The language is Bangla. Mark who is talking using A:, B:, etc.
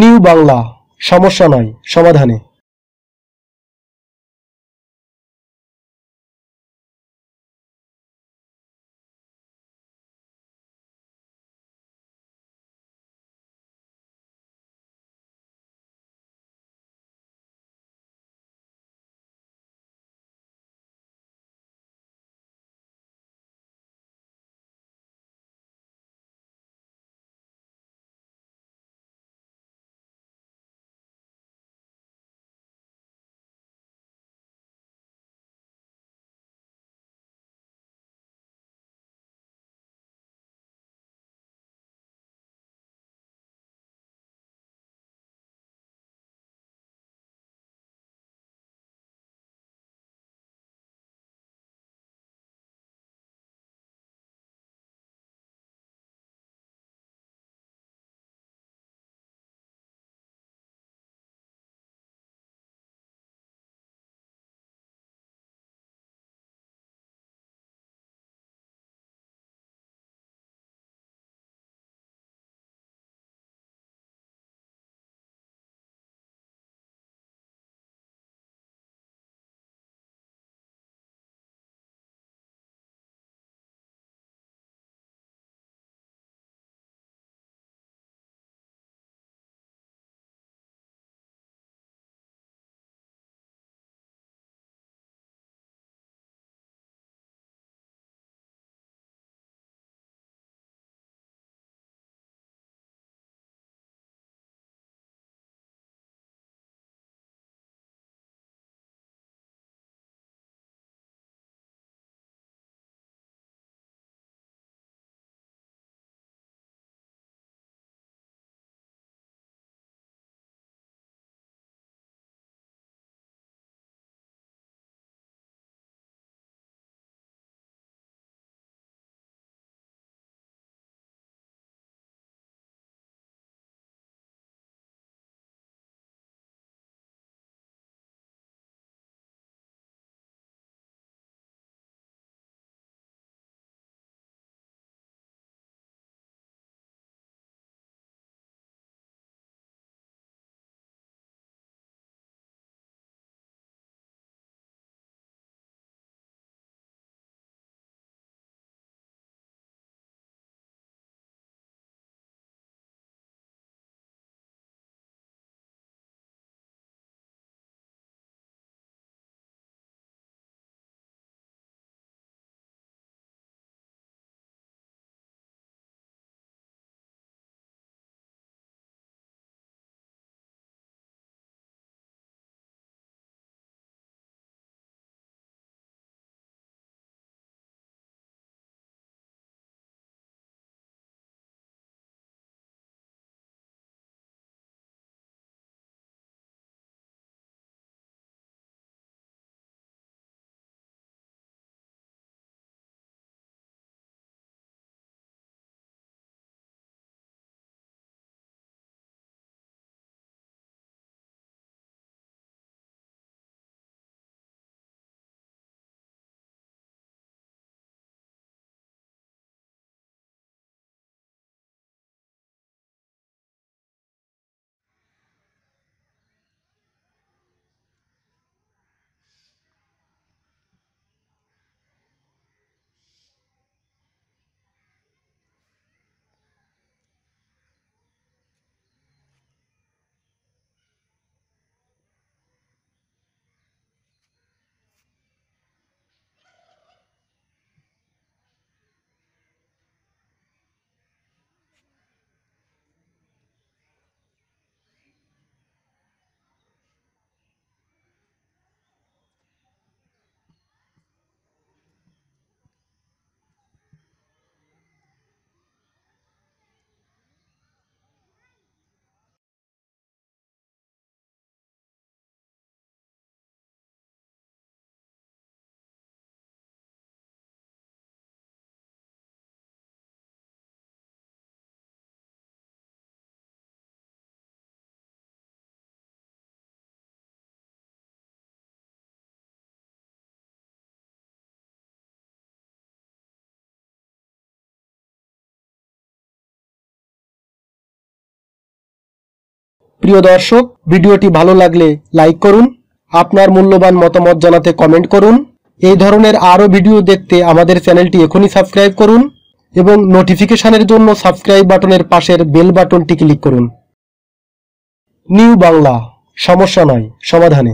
A: নিউ বাংলা সমস্যা নয় সমাধানে প্রিয় দর্শক ভিডিওটি ভালো লাগলে লাইক করুন আপনার
B: মূল্যবান মতামত জানাতে কমেন্ট করুন এই ধরনের আরও ভিডিও দেখতে আমাদের চ্যানেলটি এখনই সাবস্ক্রাইব করুন এবং নোটিফিকেশনের জন্য সাবস্ক্রাইব বাটনের পাশের বেল বাটনটি ক্লিক করুন নিউ বাংলা সমস্যা নয় সমাধানে